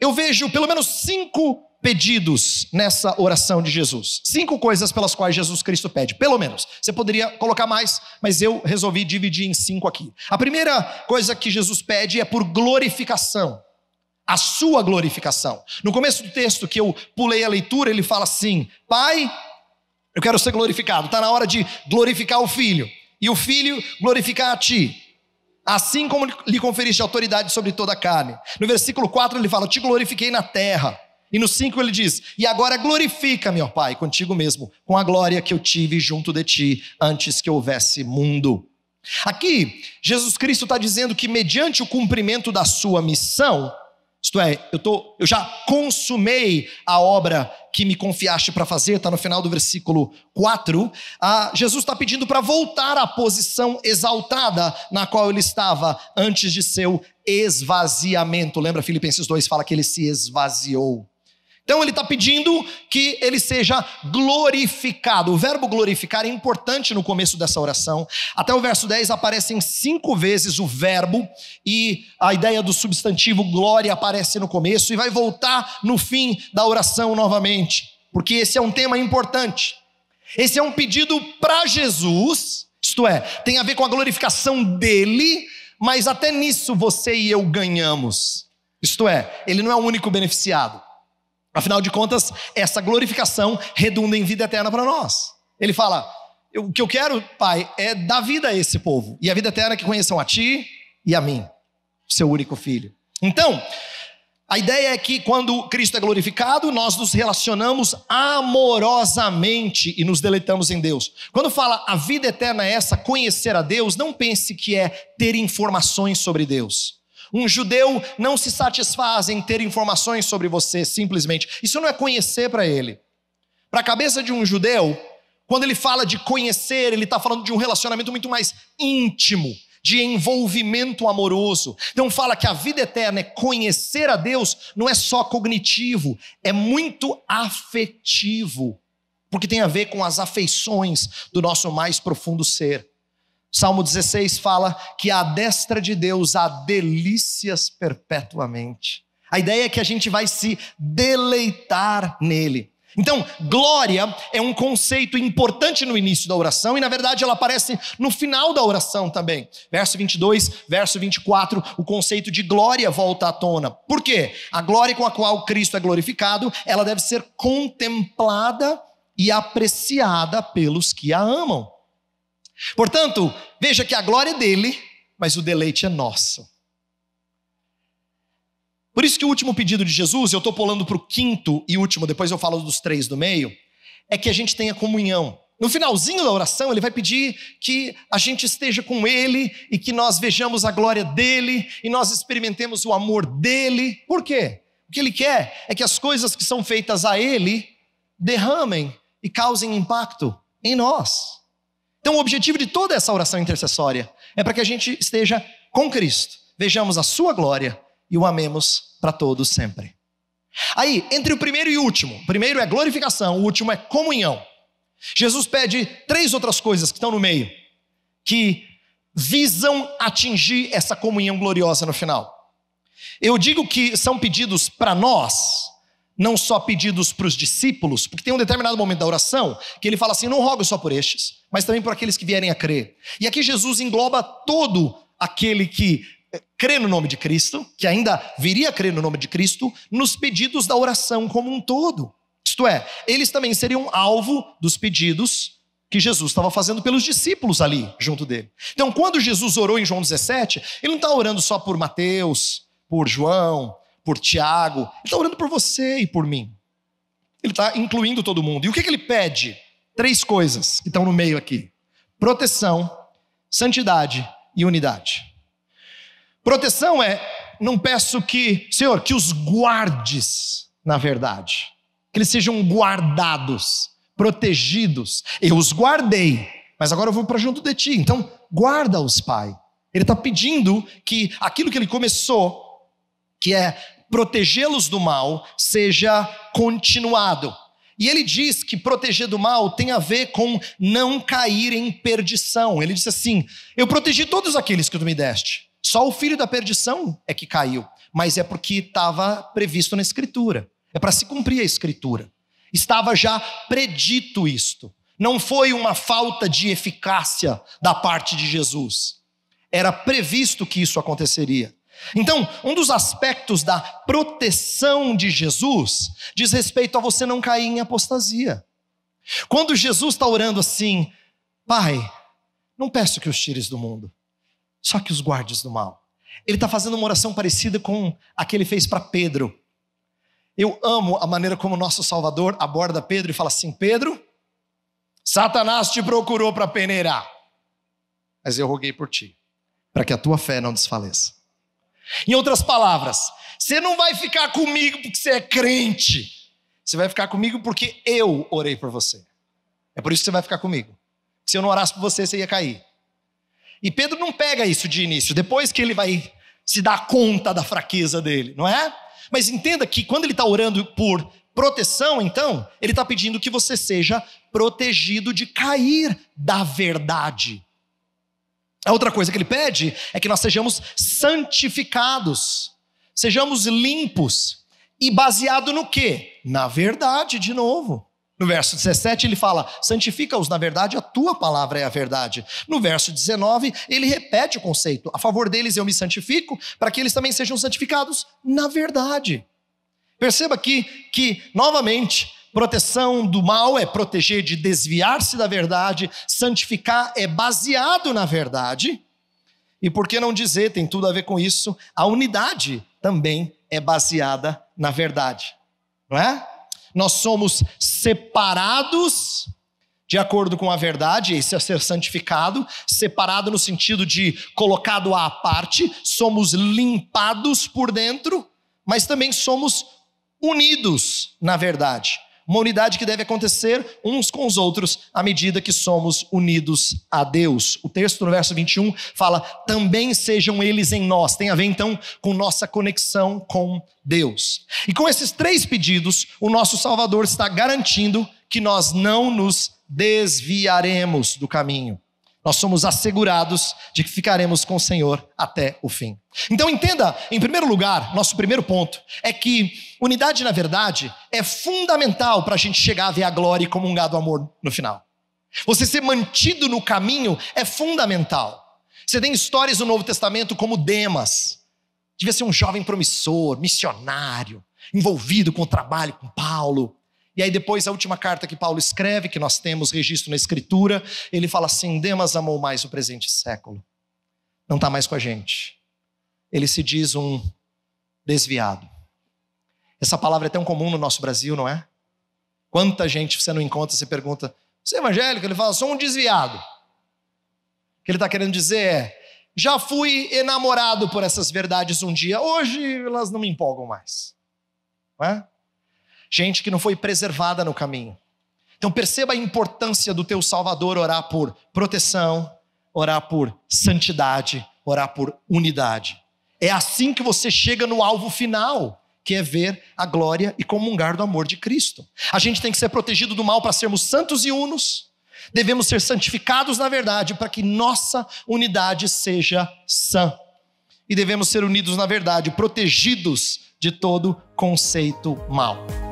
Eu vejo pelo menos cinco pedidos nessa oração de Jesus. Cinco coisas pelas quais Jesus Cristo pede, pelo menos. Você poderia colocar mais, mas eu resolvi dividir em cinco aqui. A primeira coisa que Jesus pede é por glorificação. A sua glorificação. No começo do texto que eu pulei a leitura, ele fala assim: Pai, eu quero ser glorificado. Está na hora de glorificar o filho. E o filho glorificar a ti assim como lhe conferiste autoridade sobre toda a carne. No versículo 4 ele fala: Te glorifiquei na terra. E no 5 ele diz: E agora glorifica-me, ó Pai, contigo mesmo, com a glória que eu tive junto de ti antes que houvesse mundo. Aqui, Jesus Cristo está dizendo que, mediante o cumprimento da sua missão, isto é, eu, tô, eu já consumei a obra que me confiaste para fazer, está no final do versículo 4. Ah, Jesus está pedindo para voltar à posição exaltada na qual ele estava antes de seu esvaziamento. Lembra Filipenses 2 fala que ele se esvaziou. Então ele está pedindo que ele seja glorificado. O verbo glorificar é importante no começo dessa oração. Até o verso 10 aparecem cinco vezes o verbo e a ideia do substantivo glória aparece no começo e vai voltar no fim da oração novamente, porque esse é um tema importante. Esse é um pedido para Jesus, isto é, tem a ver com a glorificação dele, mas até nisso você e eu ganhamos. Isto é, ele não é o único beneficiado. Afinal de contas, essa glorificação redunda em vida eterna para nós. Ele fala: o que eu quero, Pai, é dar vida a esse povo, e a vida eterna é que conheçam a Ti e a mim, seu único filho. Então, a ideia é que quando Cristo é glorificado, nós nos relacionamos amorosamente e nos deleitamos em Deus. Quando fala a vida eterna é essa, conhecer a Deus, não pense que é ter informações sobre Deus. Um judeu não se satisfaz em ter informações sobre você, simplesmente. Isso não é conhecer para ele. Para a cabeça de um judeu, quando ele fala de conhecer, ele está falando de um relacionamento muito mais íntimo, de envolvimento amoroso. Então fala que a vida eterna é conhecer a Deus, não é só cognitivo, é muito afetivo, porque tem a ver com as afeições do nosso mais profundo ser. Salmo 16 fala que a destra de Deus há delícias perpetuamente. A ideia é que a gente vai se deleitar nele. Então, glória é um conceito importante no início da oração e, na verdade, ela aparece no final da oração também. Verso 22, verso 24, o conceito de glória volta à tona. Por quê? A glória com a qual Cristo é glorificado, ela deve ser contemplada e apreciada pelos que a amam. Portanto, veja que a glória é dele, mas o deleite é nosso. Por isso que o último pedido de Jesus, eu estou pulando para o quinto e último, depois eu falo dos três do meio, é que a gente tenha comunhão. No finalzinho da oração, ele vai pedir que a gente esteja com ele e que nós vejamos a glória dele e nós experimentemos o amor dele. Por quê? O que ele quer é que as coisas que são feitas a ele derramem e causem impacto em nós. Então, o objetivo de toda essa oração intercessória é para que a gente esteja com Cristo, vejamos a Sua glória e o amemos para todos sempre. Aí, entre o primeiro e o último, o primeiro é glorificação, o último é comunhão. Jesus pede três outras coisas que estão no meio, que visam atingir essa comunhão gloriosa no final. Eu digo que são pedidos para nós, não só pedidos para os discípulos, porque tem um determinado momento da oração que ele fala assim: não rogo só por estes, mas também por aqueles que vierem a crer. E aqui Jesus engloba todo aquele que eh, crê no nome de Cristo, que ainda viria a crer no nome de Cristo, nos pedidos da oração como um todo. Isto é, eles também seriam alvo dos pedidos que Jesus estava fazendo pelos discípulos ali junto dele. Então, quando Jesus orou em João 17, ele não está orando só por Mateus, por João, por Tiago, ele está orando por você e por mim. Ele está incluindo todo mundo. E o que, que ele pede? Três coisas que estão no meio aqui: proteção, santidade e unidade. Proteção é: não peço que, Senhor, que os guardes na verdade, que eles sejam guardados, protegidos. Eu os guardei, mas agora eu vou para junto de ti. Então, guarda-os, Pai. Ele está pedindo que aquilo que ele começou, que é protegê-los do mal seja continuado. E ele diz que proteger do mal tem a ver com não cair em perdição. Ele disse assim: Eu protegi todos aqueles que tu me deste. Só o filho da perdição é que caiu, mas é porque estava previsto na escritura. É para se cumprir a escritura. Estava já predito isto. Não foi uma falta de eficácia da parte de Jesus. Era previsto que isso aconteceria. Então, um dos aspectos da proteção de Jesus diz respeito a você não cair em apostasia. Quando Jesus está orando assim, Pai, não peço que os tires do mundo, só que os guardes do mal. Ele está fazendo uma oração parecida com a que ele fez para Pedro. Eu amo a maneira como nosso Salvador aborda Pedro e fala assim: Pedro, Satanás te procurou para peneirar, mas eu roguei por ti, para que a tua fé não desfaleça. Em outras palavras, você não vai ficar comigo porque você é crente. Você vai ficar comigo porque eu orei por você. É por isso que você vai ficar comigo. Se eu não orasse por você, você ia cair. E Pedro não pega isso de início, depois que ele vai se dar conta da fraqueza dele, não é? Mas entenda que quando ele está orando por proteção, então, ele está pedindo que você seja protegido de cair da verdade a outra coisa que ele pede é que nós sejamos santificados, sejamos limpos. E baseado no quê? Na verdade, de novo. No verso 17 ele fala: santifica-os na verdade, a tua palavra é a verdade. No verso 19 ele repete o conceito: a favor deles eu me santifico, para que eles também sejam santificados na verdade. Perceba aqui que, novamente, Proteção do mal é proteger de desviar-se da verdade, santificar é baseado na verdade. E por que não dizer, tem tudo a ver com isso, a unidade também é baseada na verdade, não é? Nós somos separados de acordo com a verdade, esse é ser santificado, separado no sentido de colocado à parte, somos limpados por dentro, mas também somos unidos na verdade. Uma unidade que deve acontecer uns com os outros à medida que somos unidos a Deus. O texto no verso 21 fala: também sejam eles em nós. Tem a ver então com nossa conexão com Deus. E com esses três pedidos, o nosso Salvador está garantindo que nós não nos desviaremos do caminho nós somos assegurados de que ficaremos com o Senhor até o fim. Então entenda, em primeiro lugar, nosso primeiro ponto é que unidade, na verdade, é fundamental para a gente chegar a ver a glória e comungar do amor no final. Você ser mantido no caminho é fundamental. Você tem histórias do Novo Testamento como Demas, devia ser um jovem promissor, missionário, envolvido com o trabalho com Paulo. E aí, depois, a última carta que Paulo escreve, que nós temos registro na Escritura, ele fala assim: Demas amou mais o presente século. Não está mais com a gente. Ele se diz um desviado. Essa palavra é tão comum no nosso Brasil, não é? Quanta gente você não encontra, você pergunta: você é evangélico? Ele fala: sou um desviado. O que ele está querendo dizer é: já fui enamorado por essas verdades um dia, hoje elas não me empolgam mais. Não é? gente que não foi preservada no caminho. Então perceba a importância do teu Salvador orar por proteção, orar por santidade, orar por unidade. É assim que você chega no alvo final, que é ver a glória e comungar do amor de Cristo. A gente tem que ser protegido do mal para sermos santos e unos. Devemos ser santificados na verdade para que nossa unidade seja sã. E devemos ser unidos na verdade, protegidos de todo conceito mal.